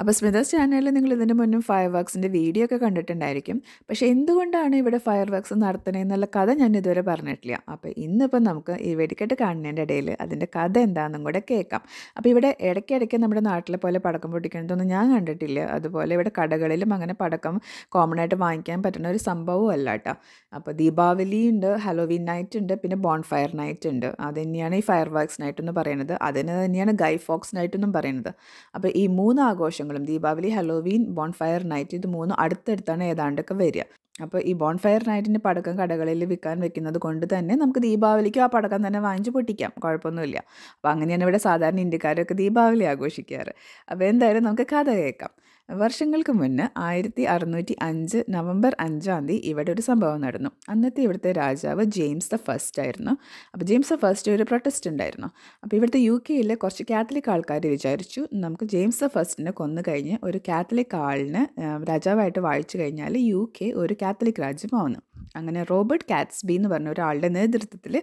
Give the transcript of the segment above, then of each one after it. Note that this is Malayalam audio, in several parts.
അപ്പോൾ സ്മിത ചാനലിൽ നിങ്ങൾ ഇതിന് മുന്നും ഫയർ വർക്സിൻ്റെ വീഡിയോ ഒക്കെ കണ്ടിട്ടുണ്ടായിരിക്കും പക്ഷേ എന്തുകൊണ്ടാണ് ഇവിടെ ഫയർ വർക്സ് എന്നുള്ള കഥ ഞാൻ ഇതുവരെ പറഞ്ഞിട്ടില്ല അപ്പോൾ ഇന്നിപ്പം നമുക്ക് ഈ വെടിക്കെട്ട് കാണുന്നതിൻ്റെ ഇടയിൽ അതിൻ്റെ കഥ എന്താണെന്നും കൂടെ കേൾക്കാം അപ്പോൾ ഇവിടെ ഇടയ്ക്കിടയ്ക്ക് നമ്മുടെ നാട്ടിലെ പോലെ പടക്കം പൊട്ടിക്കുന്നതൊന്നും ഞാൻ കണ്ടിട്ടില്ല അതുപോലെ ഇവിടെ കടകളിലും അങ്ങനെ പടക്കം കോമൺ ആയിട്ട് വാങ്ങിക്കാൻ പറ്റുന്ന ഒരു സംഭവവും അല്ല കേട്ടോ അപ്പോൾ ദീപാവലി ഉണ്ട് ഹലോവീൻ നൈറ്റ് ഉണ്ട് പിന്നെ ബോൺ ഫയർ നൈറ്റ് ഉണ്ട് അത് തന്നെയാണ് ഈ ഫയർ വർക്സ് നൈറ്റ് എന്ന് പറയുന്നത് അതിന് തന്നെയാണ് ഗൈ ഫോക്സ് നൈറ്റ് എന്നും പറയുന്നത് അപ്പോൾ ഈ മൂന്ന് ആഘോഷം ദിവസങ്ങളും ദീപാവലി ഹലോവീൻ ബോൺഫയർ നൈറ്റ് ഇത് മൂന്നും അടുത്തടുത്താണ് ഏതാണ്ടൊക്കെ വരിക അപ്പോൾ ഈ ബോൺഫയർ നൈറ്റിൻ്റെ പടക്കം കടകളിൽ വിൽക്കാൻ വെക്കുന്നത് കൊണ്ട് തന്നെ നമുക്ക് ദീപാവലിക്കും ആ പടക്കം തന്നെ വാങ്ങിച്ച് പൊട്ടിക്കാം കുഴപ്പമൊന്നുമില്ല അപ്പോൾ അങ്ങനെയാണ് ഇവിടെ സാധാരണ ഇന്ത്യക്കാരൊക്കെ ദീപാവലി ആഘോഷിക്കാറ് അപ്പോൾ എന്തായാലും നമുക്ക് കഥ കേൾക്കാം വർഷങ്ങൾക്ക് മുന്നേ ആയിരത്തി അറുന്നൂറ്റി അഞ്ച് നവംബർ അഞ്ചാം തീയതി ഇവിടെ ഒരു സംഭവം നടന്നു അന്നത്തെ ഇവിടുത്തെ രാജാവ് ജെയിംസ് ദ ഫസ്റ്റ് ആയിരുന്നു അപ്പോൾ ജെയിംസ് ദ ഫസ്റ്റ് ഒരു പ്രൊട്ടസ്റ്റ് ഉണ്ടായിരുന്നു അപ്പോൾ ഇവിടുത്തെ യു കെയിലെ കുറച്ച് കാത്തലിക് ആൾക്കാർ വിചാരിച്ചു നമുക്ക് ജെയിംസ് ദ ഫസ്റ്റിനെ കൊന്നു കഴിഞ്ഞ് ഒരു കാത്തലിക് ആളിന് രാജാവായിട്ട് വാഴിച്ചു കഴിഞ്ഞാൽ യു കെ ഒരു കാത്തലിക് രാജ്യമാവുന്നു അങ്ങനെ റോബർട്ട് കാറ്റ്സ്ബി എന്ന് പറഞ്ഞ ഒരാളുടെ നേതൃത്വത്തിൽ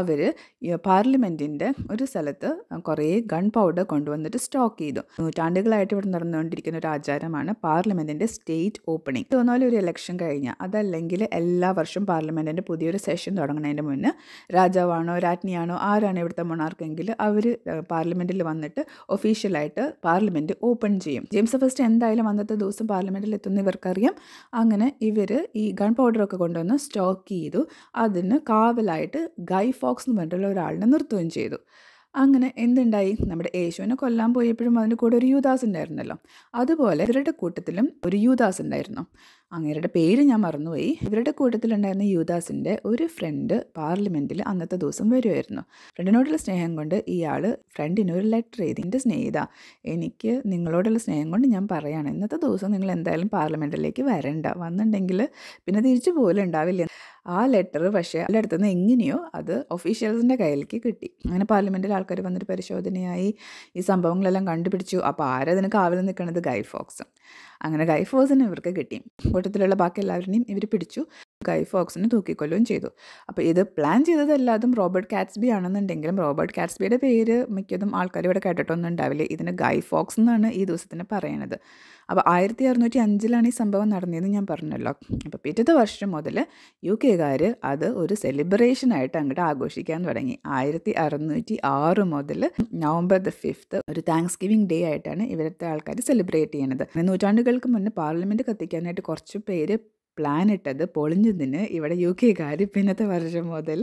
അവർ പാർലമെൻറ്റിൻ്റെ ഒരു സ്ഥലത്ത് കുറേ ഗൺ പൗഡർ കൊണ്ടുവന്നിട്ട് സ്റ്റോക്ക് ചെയ്തു നൂറ്റാണ്ടുകളായിട്ട് ഇവിടെ നടന്നുകൊണ്ടിരിക്കുന്ന ഒരു ആചാരമാണ് പാർലമെൻറ്റിൻ്റെ സ്റ്റേറ്റ് ഓപ്പണിംഗ് തോന്നാലും ഒരു ഇലക്ഷൻ കഴിഞ്ഞാൽ അതല്ലെങ്കിൽ എല്ലാ വർഷവും പാർലമെൻറ്റിൻ്റെ പുതിയൊരു സെഷൻ തുടങ്ങുന്നതിന് മുന്നേ രാജാവാണോ രാജ്ഞിയാണോ ആരാണ് ഇവിടുത്തെ മൊണാർക്കെങ്കിൽ അവർ പാർലമെൻറ്റിൽ വന്നിട്ട് ഒഫീഷ്യലായിട്ട് പാർലമെൻറ്റ് ഓപ്പൺ ചെയ്യും ജെയിംസ് ഫസ്റ്റ് എന്തായാലും അന്നത്തെ ദിവസം പാർലമെൻറ്റിൽ എത്തുന്ന ഇവർക്കറിയാം അങ്ങനെ ഇവർ ഈ ഗൺ പൗഡറൊക്കെ കൊണ്ടുവന്ന് സ്റ്റോക്ക് ചെയ്തു അതിന് കാവലായിട്ട് ഗൈ ഫോക്സ് എന്ന് പറഞ്ഞിട്ടുള്ള ഒരാളിനെ നിർത്തുകയും ചെയ്തു അങ്ങനെ എന്തുണ്ടായി നമ്മുടെ യേശുവിനെ കൊല്ലാൻ പോയപ്പോഴും അതിൻ്റെ കൂടെ ഒരു യൂദാസ് ഉണ്ടായിരുന്നല്ലോ അതുപോലെ ഇവരുടെ കൂട്ടത്തിലും ഒരു യൂദാസ് ഉണ്ടായിരുന്നു അങ്ങേരുടെ പേര് ഞാൻ മറന്നുപോയി ഇവരുടെ കൂട്ടത്തിലുണ്ടായിരുന്ന യൂദാസിൻ്റെ ഒരു ഫ്രണ്ട് പാർലമെൻറ്റിൽ അന്നത്തെ ദിവസം വരുമായിരുന്നു ഫ്രണ്ടിനോടുള്ള സ്നേഹം കൊണ്ട് ഇയാൾ ഫ്രണ്ടിന് ഒരു ലെറ്റർ എഴുതി എൻ്റെ സ്നേഹിത എനിക്ക് നിങ്ങളോടുള്ള സ്നേഹം കൊണ്ട് ഞാൻ പറയുകയാണ് ഇന്നത്തെ ദിവസം നിങ്ങൾ എന്തായാലും പാർലമെൻറ്റിലേക്ക് വരണ്ട വന്നിട്ടുണ്ടെങ്കിൽ പിന്നെ തിരിച്ചു പോലും ഉണ്ടാവില്ല ആ ലെറ്റർ പക്ഷേ അതിലടുത്തുനിന്ന് എങ്ങനെയോ അത് ഒഫീഷ്യൽസിൻ്റെ കയ്യിലേക്ക് കിട്ടി അങ്ങനെ പാർലമെൻറ്റിൽ ആൾക്കാർ വന്നിട്ട് പരിശോധനയായി ഈ സംഭവങ്ങളെല്ലാം കണ്ടുപിടിച്ചു അപ്പോൾ ആരതിന് കാവൽ നിൽക്കുന്നത് ഗൈഫോക്സ് അങ്ങനെ ഗൈഫോക്സിന് ഇവർക്ക് കിട്ടി കൂട്ടത്തിലുള്ള ബാക്കി എല്ലാവരുടെയും ഇവർ പിടിച്ചു ഗൈ ഫോക്സിനെ തൂക്കിക്കൊല്ലുകയും ചെയ്തു അപ്പോൾ ഇത് പ്ലാൻ ചെയ്തത് റോബർട്ട് കാറ്റ്സ്ബി ആണെന്നുണ്ടെങ്കിലും റോബർട്ട് കാറ്റ്സ്ബിയുടെ പേര് മിക്കതും ആൾക്കാർ ഇവിടെ കേട്ടിട്ടൊന്നും ഉണ്ടാവില്ല ഇതിന് ഗൈ ഫോക്സ് എന്നാണ് ഈ ദിവസത്തിന് പറയണത് അപ്പോൾ ആയിരത്തി അറുന്നൂറ്റി അഞ്ചിലാണ് ഈ സംഭവം നടന്നതെന്ന് ഞാൻ പറഞ്ഞല്ലോ അപ്പോൾ പിറ്റത്തെ വർഷം മുതൽ യു കെക്കാർ അത് ഒരു സെലിബ്രേഷനായിട്ട് അങ്ങോട്ട് ആഘോഷിക്കാൻ തുടങ്ങി ആയിരത്തി അറുന്നൂറ്റി ആറ് മുതൽ നവംബർ ദ ഫിഫ്ത്ത് ഒരു താങ്ക്സ് ഗിവിങ് ഡേ ആയിട്ടാണ് ഇവിടുത്തെ ആൾക്കാർ സെലിബ്രേറ്റ് ചെയ്യുന്നത് നൂറ്റാണ്ടുകൾക്ക് മുന്നേ പാർലമെൻറ്റ് കത്തിക്കാനായിട്ട് കുറച്ച് പേര് പ്ലാൻ ഇട്ടത് പൊളിഞ്ഞതിന് ഇവിടെ യു കെക്കാർ പിന്നത്തെ വർഷം മുതൽ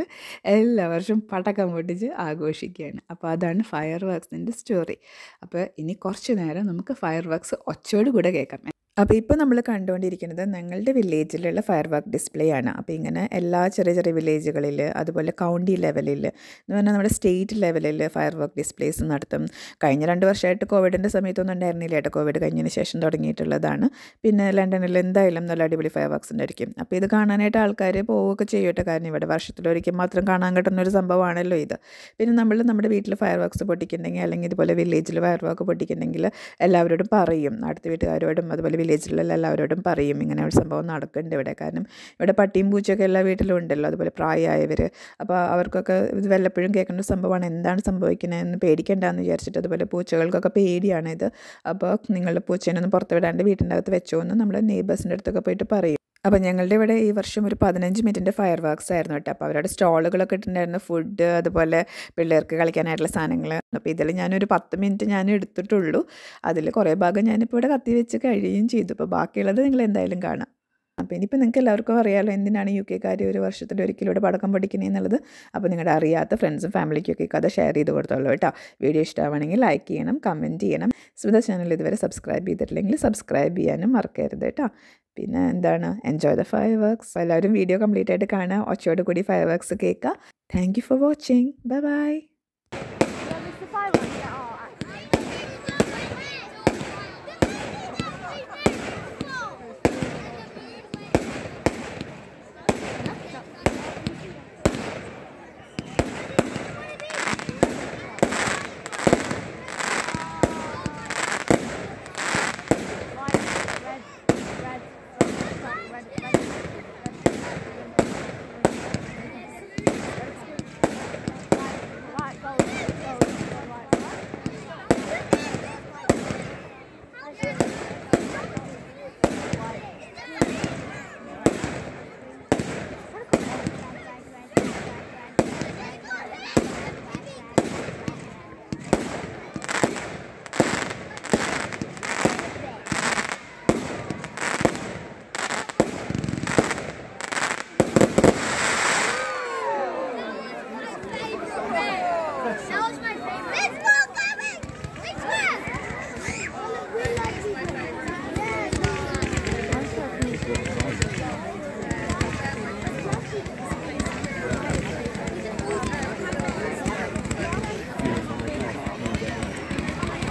എല്ലാ വർഷവും പടക്കം പൊട്ടിച്ച് ആഘോഷിക്കുകയാണ് അപ്പോൾ അതാണ് ഫയർ വർക്സിൻ്റെ സ്റ്റോറി അപ്പോൾ ഇനി കുറച്ച് നേരം നമുക്ക് ഫയർ വർക്ക്സ് ഒച്ചയോട് കൂടെ കേൾക്കാം അപ്പോൾ ഇപ്പോൾ നമ്മൾ കണ്ടുകൊണ്ടിരിക്കുന്നത് ഞങ്ങളുടെ വില്ലേജിലുള്ള ഫയർ വർക്ക് ഡിസ്പ്ലേ ആണ് അപ്പോൾ ഇങ്ങനെ എല്ലാ ചെറിയ ചെറിയ വില്ലേജുകളിൽ അതുപോലെ കൗണ്ടി ലെവലിൽ എന്ന് പറഞ്ഞാൽ നമ്മുടെ സ്റ്റേറ്റ് ലെവലിൽ ഫയർ വർക്ക് ഡിസ്പ്ലേസ് നടത്തും കഴിഞ്ഞ രണ്ട് വർഷമായിട്ട് കോവിഡിൻ്റെ സമയത്തൊന്നും ഉണ്ടായിരുന്നില്ല കേട്ടോ കോവിഡ് കഴിഞ്ഞതിന് ശേഷം തുടങ്ങിയിട്ടുള്ളതാണ് പിന്നെ ലണ്ടനിൽ എന്തായാലും നല്ല അടിപൊളി ഫയർ വർക്ക്സ് ഉണ്ടായിരിക്കും അപ്പോൾ ഇത് കാണാനായിട്ട് ആൾക്കാർ പോവുകയൊക്കെ ചെയ്യട്ടെ കാരണം ഇവിടെ വർഷത്തിലൊരിക്കൽ മാത്രം കാണാൻ കിട്ടുന്ന ഒരു സംഭവമാണല്ലോ ഇത് പിന്നെ നമ്മൾ നമ്മുടെ വീട്ടിൽ ഫയർ വർക്ക്സ് പൊട്ടിക്കുന്നുണ്ടെങ്കിൽ അല്ലെങ്കിൽ ഇതുപോലെ വില്ലേജിൽ ഫയർ വർക്ക് പൊട്ടിക്കുന്നുണ്ടെങ്കിൽ എല്ലാവരോടും പറയും അടുത്ത വീട്ടുകാരോടും അതുപോലെ വില്ലേജിലുള്ള എല്ലാവരോടും പറയും ഇങ്ങനെ ഒരു സംഭവം നടക്കുന്നുണ്ട് ഇവിടെ കാരണം ഇവിടെ പട്ടിയും പൂച്ചയൊക്കെ എല്ലാ വീട്ടിലും ഉണ്ടല്ലോ അതുപോലെ പ്രായമായവർ അപ്പോൾ അവർക്കൊക്കെ ഇത് വല്ലപ്പോഴും കേൾക്കേണ്ട സംഭവമാണ് എന്താണ് സംഭവിക്കുന്നതെന്ന് പേടിക്കേണ്ടെന്ന് വിചാരിച്ചിട്ട് അതുപോലെ പൂച്ചകൾക്കൊക്കെ പേടിയാണിത് അപ്പോൾ നിങ്ങളുടെ പൂച്ചേനൊന്നും പുറത്ത് വിടാണ്ട് വീട്ടിൻ്റെ അകത്ത് വെച്ചോ എന്ന് നമ്മുടെ നെയ്ബേഴ്സിൻ്റെ അടുത്തൊക്കെ പോയിട്ട് പറയും അപ്പോൾ ഞങ്ങളുടെ ഇവിടെ ഈ വർഷം ഒരു പതിനഞ്ച് മിനിറ്റിൻ്റെ ഫയർ വർക്ക്സ് ആയിരുന്നു കേട്ടോ അപ്പോൾ അവരുടെ സ്റ്റാളുകളൊക്കെ ഇട്ടിട്ടുണ്ടായിരുന്നു ഫുഡ് അതുപോലെ പിള്ളേർക്ക് കളിക്കാനായിട്ടുള്ള സാധനങ്ങൾ അപ്പോൾ ഇതിൽ ഞാനൊരു പത്ത് മിനിറ്റ് ഞാൻ എടുത്തിട്ടുള്ളൂ അതിൽ കുറേ ഭാഗം ഞാനിപ്പോൾ ഇവിടെ കത്തി വെച്ച് കഴിയുകയും ചെയ്തു അപ്പോൾ ബാക്കിയുള്ളത് നിങ്ങൾ എന്തായാലും കാണാം അപ്പോൾ ഇനിയിപ്പോൾ നിങ്ങൾക്ക് എല്ലാവർക്കും അറിയാമല്ലോ എന്തിനാണ് യു കെക്കാർ ഒരു വർഷത്തിൽ ഒരിക്കലൂടെ പടക്കം പഠിക്കുന്നത് എന്നുള്ളത് അപ്പോൾ നിങ്ങളുടെ അറിയാത്ത ഫ്രണ്ട്സും ഫാമിലിക്കൊക്കെ കഥ ഷെയർ ചെയ്ത് കൊടുത്തോളൂ കേട്ടോ വീഡിയോ ഇഷ്ടമാണെങ്കിൽ ലൈക്ക് ചെയ്യണം കമൻറ്റ് ചെയ്യണം സ്മിത ചാനൽ ഇതുവരെ സബ്സ്ക്രൈബ് ചെയ്തിട്ടില്ലെങ്കിൽ സബ്സ്ക്രൈബ് ചെയ്യാനും മറക്കരുത് കേട്ടോ പിന്നെ എന്താണ് എൻജോയ് ദ ഫയർ വർക്ക്സ് എല്ലാവരും വീഡിയോ കംപ്ലീറ്റ് ആയിട്ട് കാണുക ഒച്ചയോട് കൂടി ഫയർ വർക്ക്സ് കേൾക്കുക thank you for watching bye bye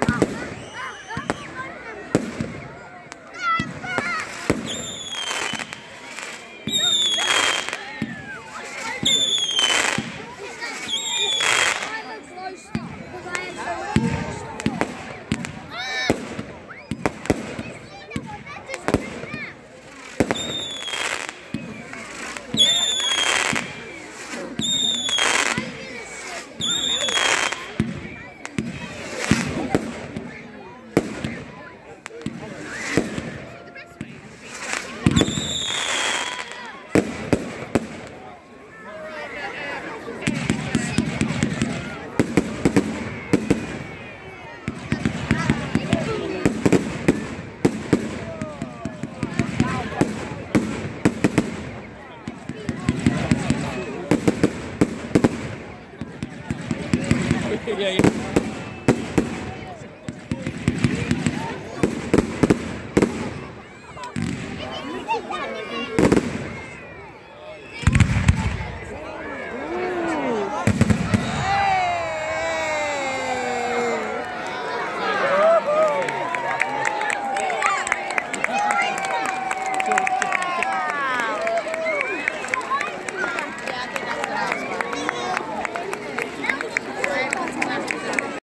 Thank you. yeah, yeah.